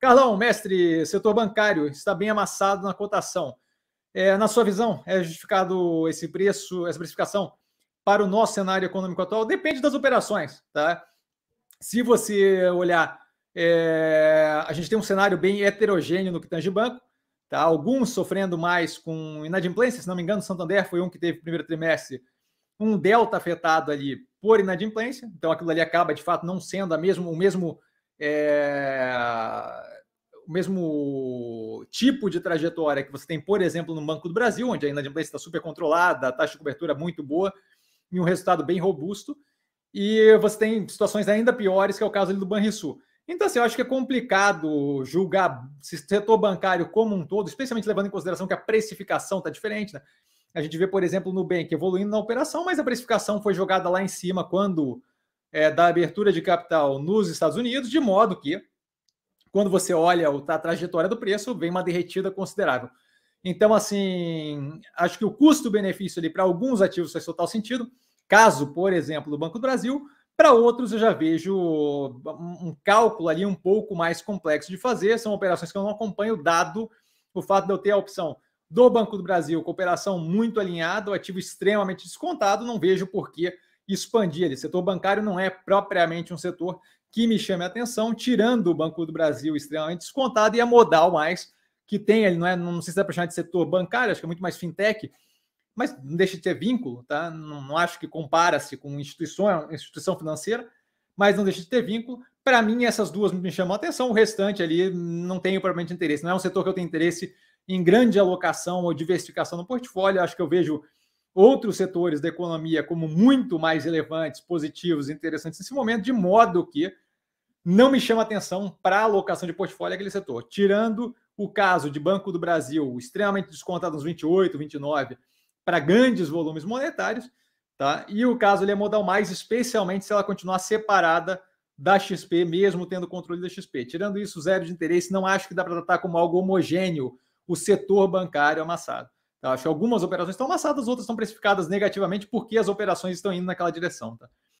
Carlão, mestre, setor bancário está bem amassado na cotação. É, na sua visão, é justificado esse preço, essa precificação para o nosso cenário econômico atual? Depende das operações, tá? Se você olhar, é, a gente tem um cenário bem heterogêneo no que tange banco, tá? Alguns sofrendo mais com inadimplência, se não me engano, Santander foi um que teve primeiro trimestre um delta afetado ali por inadimplência, então aquilo ali acaba de fato não sendo a mesmo, o mesmo é, o mesmo tipo de trajetória que você tem, por exemplo, no Banco do Brasil, onde a inadimplência está super controlada, a taxa de cobertura muito boa e um resultado bem robusto. E você tem situações ainda piores, que é o caso do Banrisul. Então, assim, eu acho que é complicado julgar o setor bancário como um todo, especialmente levando em consideração que a precificação está diferente. Né? A gente vê, por exemplo, no Nubank evoluindo na operação, mas a precificação foi jogada lá em cima quando é, da abertura de capital nos Estados Unidos, de modo que, quando você olha a trajetória do preço, vem uma derretida considerável. Então, assim, acho que o custo-benefício ali para alguns ativos faz total sentido. Caso, por exemplo, do Banco do Brasil, para outros eu já vejo um cálculo ali um pouco mais complexo de fazer. São operações que eu não acompanho, dado o fato de eu ter a opção do Banco do Brasil com operação muito alinhada, o ativo extremamente descontado, não vejo por que expandir. ali. O setor bancário não é propriamente um setor que me chame a atenção, tirando o Banco do Brasil extremamente descontado e a modal mais que tem, ali, não é, não sei se dá para chamar de setor bancário, acho que é muito mais fintech, mas não deixa de ter vínculo, tá? Não, não acho que compara-se com instituição, é instituição financeira, mas não deixa de ter vínculo. Para mim, essas duas me chamam a atenção, o restante ali não tenho propriamente interesse. Não é um setor que eu tenho interesse em grande alocação ou diversificação no portfólio, acho que eu vejo outros setores da economia como muito mais relevantes, positivos, interessantes nesse momento, de modo que não me chama atenção para a alocação de portfólio aquele setor. Tirando o caso de Banco do Brasil, extremamente descontado nos 28, 29, para grandes volumes monetários, tá? E o caso ali é modal mais, especialmente se ela continuar separada da XP, mesmo tendo controle da XP. Tirando isso, zero de interesse, não acho que dá para tratar como algo homogêneo o setor bancário amassado. Então, acho que algumas operações estão amassadas, outras estão precificadas negativamente porque as operações estão indo naquela direção. Tá?